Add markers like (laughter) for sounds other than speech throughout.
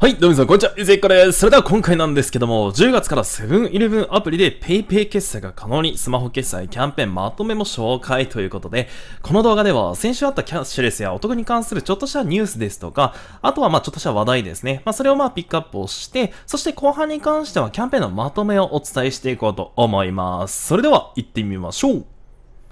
はい、どうも皆さん、こんにちは、ゆずいっこです。それでは今回なんですけども、10月からセブンイレブンアプリで PayPay 決済が可能にスマホ決済キャンペーンまとめも紹介ということで、この動画では先週あったキャッシュレスやお得に関するちょっとしたニュースですとか、あとはまあちょっとした話題ですね。まあそれをまあピックアップをして、そして後半に関してはキャンペーンのまとめをお伝えしていこうと思います。それでは行ってみましょう。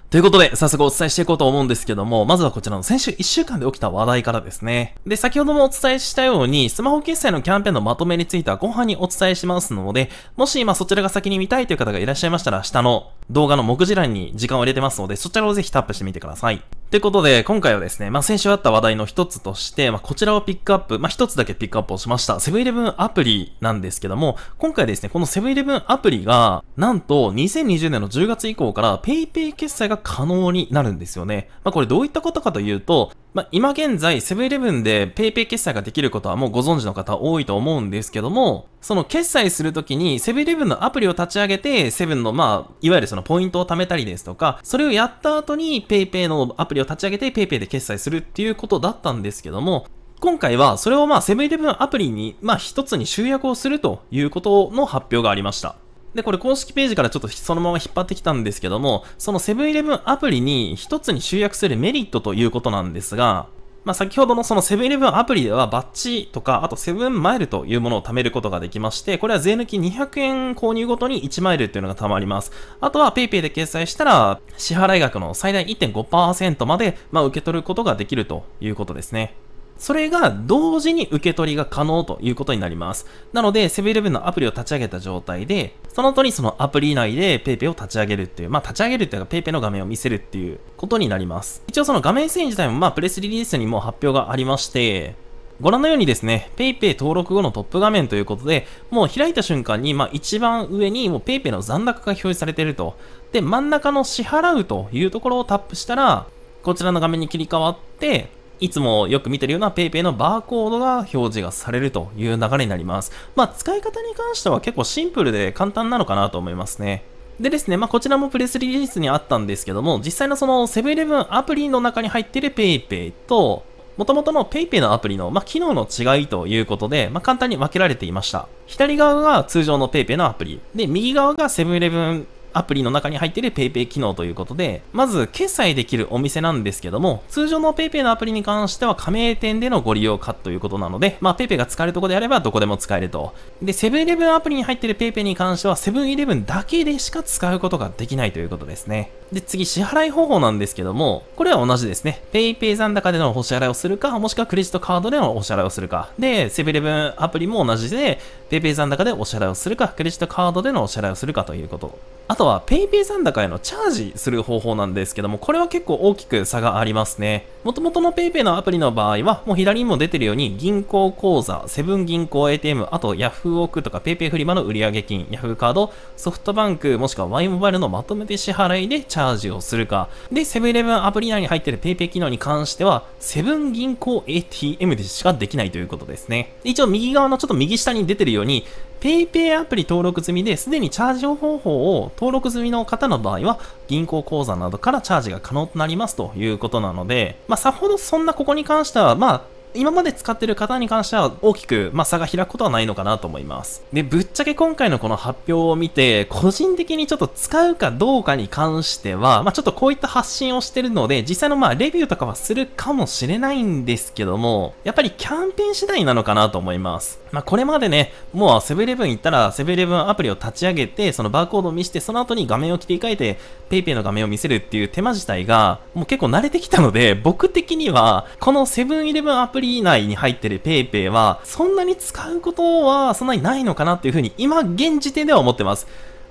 ということで、早速お伝えしていこうと思うんですけども、まずはこちらの先週1週間で起きた話題からですね。で、先ほどもお伝えしたように、スマホ決済のキャンペーンのまとめについては後半にお伝えしますので、もし今そちらが先に見たいという方がいらっしゃいましたら、下の動画の目次欄に時間を入れてますので、そちらをぜひタップしてみてください。ということで、今回はですね、まあ、先週あった話題の一つとして、まあ、こちらをピックアップ、まあ、一つだけピックアップをしました。セブンイレブンアプリなんですけども、今回ですね、このセブンイレブンアプリが、なんと2020年の10月以降から PayPay 決済が可能になるんですよね。まあ、これどういったことかというと、まあ、今現在、セブンイレブンで PayPay 決済ができることはもうご存知の方多いと思うんですけども、その決済するときにセブンイレブンのアプリを立ち上げて、セブンのまあ、いわゆるそのポイントを貯めたりですとか、それをやった後に PayPay のアプリを立ち上げて PayPay で決済するっていうことだったんですけども、今回はそれをまあセブンイレブンアプリにまあ一つに集約をするということの発表がありました。で、これ公式ページからちょっとそのまま引っ張ってきたんですけども、そのセブンイレブンアプリに一つに集約するメリットということなんですが、まあ、先ほどのそのセブンイレブンアプリではバッチとか、あとセブンマイルというものを貯めることができまして、これは税抜き200円購入ごとに1マイルというのが貯まります。あとは PayPay で決済したら、支払額の最大1.5%まで、まあ、受け取ることができるということですね。それが同時に受け取りが可能ということになります。なので、セブンイレブンのアプリを立ち上げた状態で、その後にそのアプリ内で PayPay を立ち上げるっていう、まあ立ち上げるっていうか PayPay の画面を見せるっていうことになります。一応その画面遷移自体もまあプレスリリースにも発表がありまして、ご覧のようにですね、PayPay 登録後のトップ画面ということで、もう開いた瞬間に、まあ一番上にもう PayPay の残高が表示されていると。で、真ん中の支払うというところをタップしたら、こちらの画面に切り替わって、いつもよく見てるような PayPay のバーコードが表示がされるという流れになります。まあ、使い方に関しては結構シンプルで簡単なのかなと思いますね。でですね、まあ、こちらもプレスリリースにあったんですけども、実際のそのセブンイレブンアプリの中に入っている PayPay と、元々の PayPay のアプリの、まあ、機能の違いということで、まあ、簡単に分けられていました。左側が通常の PayPay のアプリ。で、右側がセブンイレブンアプリの中に入っている PayPay 機能ということで、まず決済できるお店なんですけども、通常の PayPay のアプリに関しては加盟店でのご利用かということなので、まあ PayPay が使えるところであればどこでも使えると。で、セブンイレブンアプリに入っている PayPay に関してはセブンイレブンだけでしか使うことができないということですね。で、次支払い方法なんですけども、これは同じですね。PayPay 残高でのお支払いをするか、もしくはクレジットカードでのお支払いをするか。で、セブンイレブンアプリも同じで、PayPay 残高でお支払いをするか、クレジットカードでのお支払いをするかということ。あとは PayPay 残高へのチャージする方法なんですけども、これは結構大きく差がありますね。もともとの PayPay のアプリの場合は、もう左にも出てるように、銀行口座、セブン銀行 ATM、あと Yahoo オークとか PayPay フリマの売上金、Yahoo カード、ソフトバンク、もしくは Y モバイルのまとめて支払いでチャージをするか。で、セブンイレブンアプリ内に入ってる PayPay 機能に関しては、セブン銀行 ATM でしかできないということですね。一応右側のちょっと右下に出てるように、PayPay アプリ登録済みで、すでにチャージ方法を登録済みの方の場合は、銀行口座などからチャージが可能となりますということなので、まあ、さほどそんなここに関しては、まあ、今まで使ってる方に関しては大きく、まあ、差が開くことはないのかなと思います。で、ぶっちゃけ今回のこの発表を見て、個人的にちょっと使うかどうかに関しては、まあ、ちょっとこういった発信をしてるので、実際のまあ、レビューとかはするかもしれないんですけども、やっぱりキャンペーン次第なのかなと思います。まあ、これまでね、もうセブンイレブン行ったら、セブンイレブンアプリを立ち上げて、そのバーコードを見して、その後に画面を切り替えて、PayPay の画面を見せるっていう手間自体が、もう結構慣れてきたので、僕的には、このセブンイレブンアプリリ内に入ってる PayPay は、そんなに使うことはそんなにないのかなっていうふうに、今現時点では思ってます。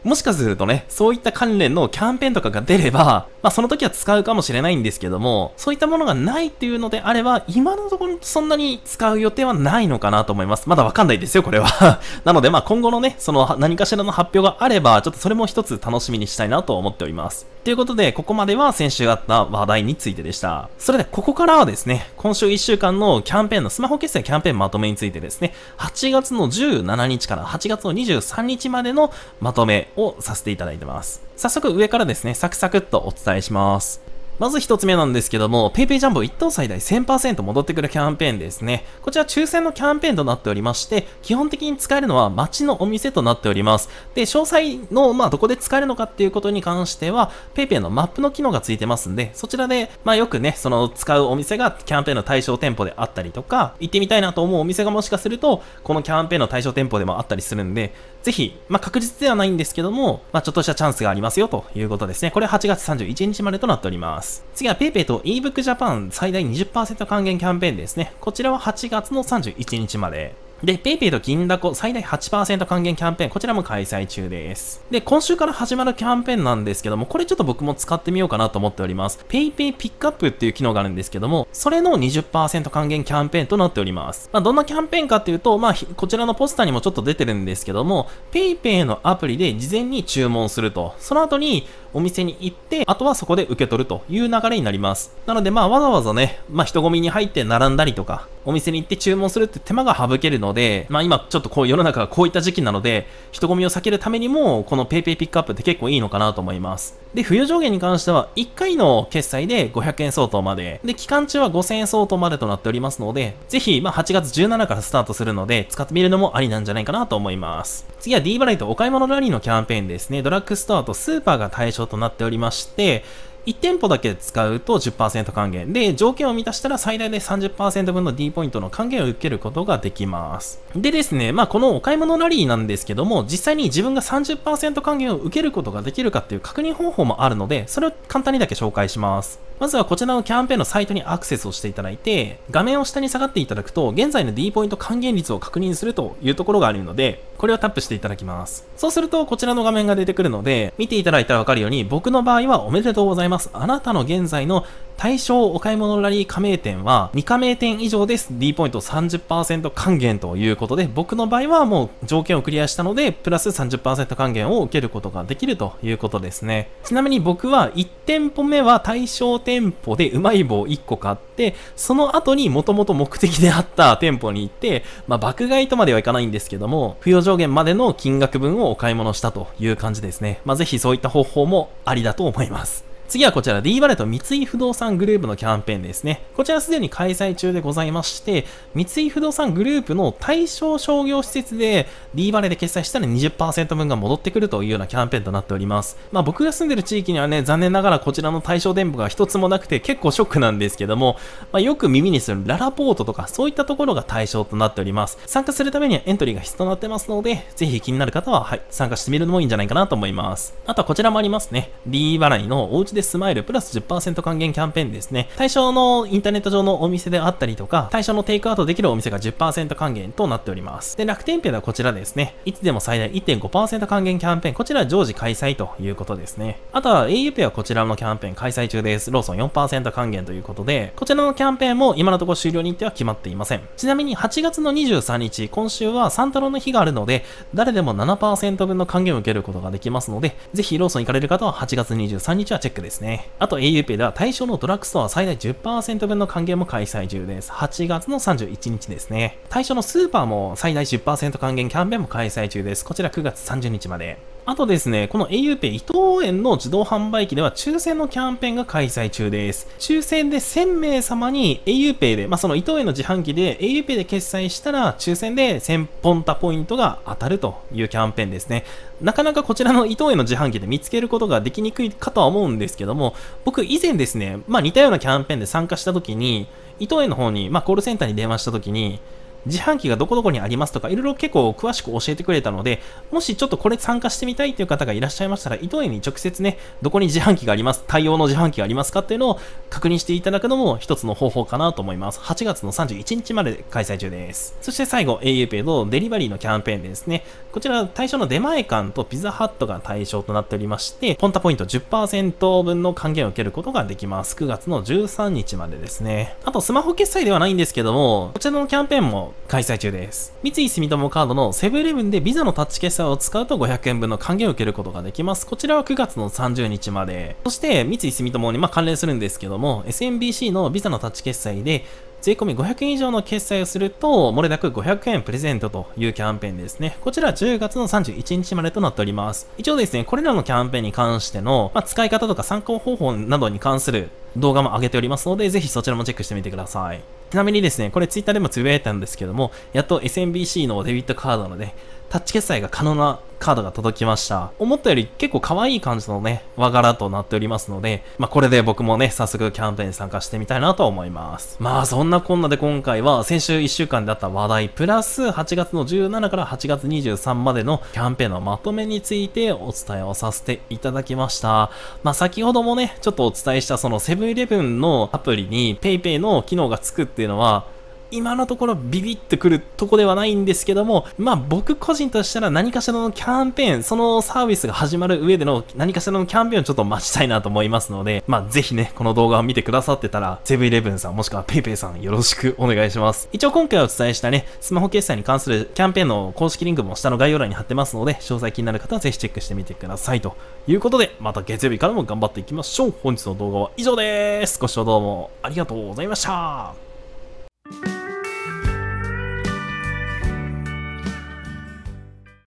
もしかするとね、そういった関連のキャンペーンとかが出れば、まあその時は使うかもしれないんですけども、そういったものがないっていうのであれば、今のところそんなに使う予定はないのかなと思います。まだわかんないですよ、これは (laughs) なのでまあ今後のね、その何かしらの発表があれば、ちょっとそれも一つ楽しみにしたいなと思っております。ということで、ここまでは先週あった話題についてでした。それで、ここからはですね、今週1週間のキャンペーンの、スマホ決済キャンペーンまとめについてですね、8月の17日から8月の23日までのまとめをさせていただいてます。早速上からですね、サクサクっとお伝えします。まず一つ目なんですけども、PayPay ジャンボ一等最大1000%戻ってくるキャンペーンですね。こちら抽選のキャンペーンとなっておりまして、基本的に使えるのは街のお店となっております。で、詳細の、まあ、どこで使えるのかっていうことに関しては、PayPay のマップの機能がついてますんで、そちらで、まあ、よくね、その使うお店がキャンペーンの対象店舗であったりとか、行ってみたいなと思うお店がもしかすると、このキャンペーンの対象店舗でもあったりするんで、ぜひ、まあ、確実ではないんですけども、まあ、ちょっとしたチャンスがありますよということですね。これ8月31日までとなっております。次は PayPay と ebook Japan 最大20%還元キャンペーンですね。こちらは8月の31日まで。で、PayPay と銀だこ最大8%還元キャンペーン、こちらも開催中です。で、今週から始まるキャンペーンなんですけども、これちょっと僕も使ってみようかなと思っております。PayPay ピックアップっていう機能があるんですけども、それの20%還元キャンペーンとなっております。まあ、どんなキャンペーンかっていうと、まあ、こちらのポスターにもちょっと出てるんですけども、PayPay のアプリで事前に注文すると、その後に、お店に行って、あとはそこで受け取るという流れになります。なのでまあわざわざね、まあ人混みに入って並んだりとか、お店に行って注文するって手間が省けるので、まあ今ちょっとこう世の中がこういった時期なので、人混みを避けるためにも、この PayPay ピックアップって結構いいのかなと思います。で、冬上限に関しては、1回の決済で500円相当まで、で、期間中は5000円相当までとなっておりますので、ぜひ、まあ8月17からスタートするので、使ってみるのもありなんじゃないかなと思います。次は D ライトお買い物ラリーのキャンペーンですね。ドラッグストアとスーパーが対象となっておりまして、1店舗だけ使うと10%還元。で、条件を満たしたら最大で30%分の D ポイントの還元を受けることができます。でですね、まあこのお買い物ラリーなんですけども、実際に自分が30%還元を受けることができるかっていう確認方法もあるので、それを簡単にだけ紹介します。まずはこちらのキャンペーンのサイトにアクセスをしていただいて、画面を下に下がっていただくと、現在の D ポイント還元率を確認するというところがあるので、これをタップしていただきます。そうすると、こちらの画面が出てくるので、見ていただいたらわかるように、僕の場合はおめでとうございますます。あなたの現在の対象お買い物ラリー加盟店は2加盟店以上です。D ポイント30%還元ということで、僕の場合はもう条件をクリアしたので、プラス30%還元を受けることができるということですね。ちなみに僕は1店舗目は対象店舗でうまい棒1個買って、その後にもともと目的であった店舗に行って、まあ、爆買いとまではいかないんですけども、不要上限までの金額分をお買い物したという感じですね。まあ、ぜひそういった方法もありだと思います。次はこちら D バレット三井不動産グループのキャンペーンですね。こちらすでに開催中でございまして、三井不動産グループの対象商業施設で D バレで決済したら20%分が戻ってくるというようなキャンペーンとなっております。まあ僕が住んでる地域にはね、残念ながらこちらの対象店舗が一つもなくて結構ショックなんですけども、まあ、よく耳にするララポートとかそういったところが対象となっております。参加するためにはエントリーが必要となってますので、ぜひ気になる方は、はい、参加してみるのもいいんじゃないかなと思います。あとはこちらもありますね。D 払いのおうちでスマイルプラス10%還元キャンペーンですね。対象のインターネット上のお店であったりとか、対象のテイクアウトできるお店が10%還元となっております。で、楽天ペイではこちらですね。いつでも最大1.5%還元キャンペーン。こちら常時開催ということですね。あとは au ペイはこちらのキャンペーン開催中です。ローソン4%還元ということで、こちらのキャンペーンも今のところ終了日程は決まっていません。ちなみに8月の23日、今週はサンタロの日があるので、誰でも7%分の還元を受けることができますので、ぜひローソン行かれる方は8月23日はチェックです。ですね。あと auPay では対象のドラッグストア最大10%分の還元も開催中です。8月の31日ですね。対象のスーパーも最大10%還元キャンペーンも開催中です。こちら9月30日まで。あとですね、この auPay 伊藤園の自動販売機では抽選のキャンペーンが開催中です。抽選で1000名様に auPay で、まあ、その伊藤園の自販機で auPay で決済したら抽選で1000ポンタポイントが当たるというキャンペーンですね。なかなかこちらの伊藤園の自販機で見つけることができにくいかとは思うんですけども、僕以前ですね、まあ似たようなキャンペーンで参加した時に、伊藤園の方に、まあコールセンターに電話した時に、自販機がどこどこにありますとか、いろいろ結構詳しく教えてくれたので、もしちょっとこれ参加してみたいという方がいらっしゃいましたら、伊藤園に直接ね、どこに自販機があります、対応の自販機がありますかっていうのを確認していただくのも一つの方法かなと思います。8月の31日まで開催中です。そして最後、auPay デリバリーのキャンペーンですね。こちら、対象の出前館とピザハットが対象となっておりまして、ポンタポイント10%分の還元を受けることができます。9月の13日までですね。あと、スマホ決済ではないんですけども、こちらのキャンペーンも開催中です。三井住友カードのセブンイレブンでビザのタッチ決済を使うと500円分の還元を受けることができます。こちらは9月の30日まで。そして三井住友にま関連するんですけども、SMBC のビザのタッチ決済で税込500円以上の決済をすると、漏れなく500円プレゼントというキャンペーンですね。こちら10月の31日までとなっております。一応ですね、これらのキャンペーンに関しての、まあ、使い方とか参考方法などに関する動画も上げておりますので、ぜひそちらもチェックしてみてください。ちなみにですね、これ Twitter でもつぶやいたんですけども、やっと SMBC のデビットカードのね、タッチ決済が可能なカードが届きました。思ったより結構可愛い感じのね、和柄となっておりますので、まあこれで僕もね、早速キャンペーンに参加してみたいなと思います。まあそんなこんなで今回は先週1週間であった話題、プラス8月の17から8月23までのキャンペーンのまとめについてお伝えをさせていただきました。まあ先ほどもね、ちょっとお伝えしたそのセブンブンイレブンのアプリに PayPay の機能がつくっていうのは、今のところビビってくるとこではないんですけども、まあ僕個人としたら何かしらのキャンペーン、そのサービスが始まる上での何かしらのキャンペーンをちょっと待ちたいなと思いますので、まあぜひね、この動画を見てくださってたら、セブンイレブンさんもしくは paypay さんよろしくお願いします。一応今回お伝えしたね、スマホ決済に関するキャンペーンの公式リンクも下の概要欄に貼ってますので、詳細気になる方はぜひチェックしてみてください。ということで、また月曜日からも頑張っていきましょう。本日の動画は以上です。ご視聴どうもありがとうございました。